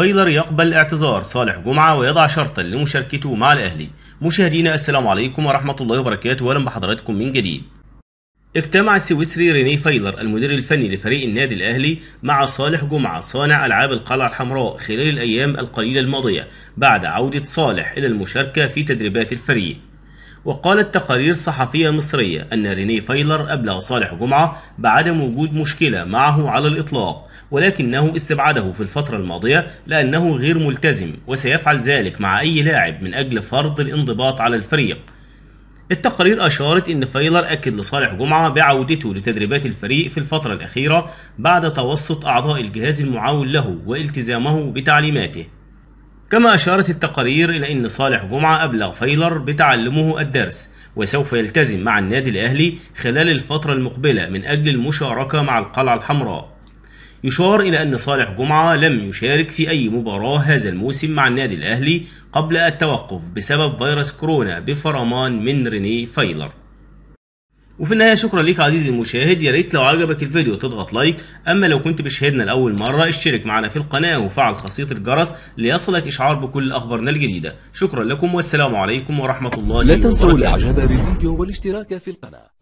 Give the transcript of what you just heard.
فايلر يقبل اعتذار صالح جمعة ويضع شرطا لمشاركته مع الأهلي مشاهدينا السلام عليكم ورحمة الله وبركاته وأهلا بحضراتكم من جديد اجتمع السويسري ريني فايلر المدير الفني لفريق النادي الأهلي مع صالح جمعة صانع ألعاب القلعة الحمراء خلال الأيام القليلة الماضية بعد عودة صالح إلى المشاركة في تدريبات الفريق وقالت تقارير صحفية مصرية أن ريني فايلر أبلغ صالح جمعة بعدم وجود مشكلة معه على الإطلاق ولكنه استبعده في الفترة الماضية لأنه غير ملتزم وسيفعل ذلك مع أي لاعب من أجل فرض الانضباط على الفريق التقارير أشارت إن فايلر أكد لصالح جمعة بعودته لتدريبات الفريق في الفترة الأخيرة بعد توسط أعضاء الجهاز المعاون له والتزامه بتعليماته كما أشارت التقارير إلى أن صالح جمعة أبلغ فايلر بتعلمه الدرس وسوف يلتزم مع النادي الأهلي خلال الفترة المقبلة من أجل المشاركة مع القلعة الحمراء يشار إلى أن صالح جمعة لم يشارك في أي مباراة هذا الموسم مع النادي الأهلي قبل التوقف بسبب فيروس كورونا بفرمان من ريني فايلر وفي النهايه شكرا ليك عزيزي المشاهد يا ريت لو عجبك الفيديو تضغط لايك اما لو كنت بتشاهدنا لاول مره اشترك معنا في القناه وفعل خاصيه الجرس ليصلك اشعار بكل اخبارنا الجديده شكرا لكم والسلام عليكم ورحمه الله لا تنسوا الاعجاب بالفيديو والاشتراك في القناه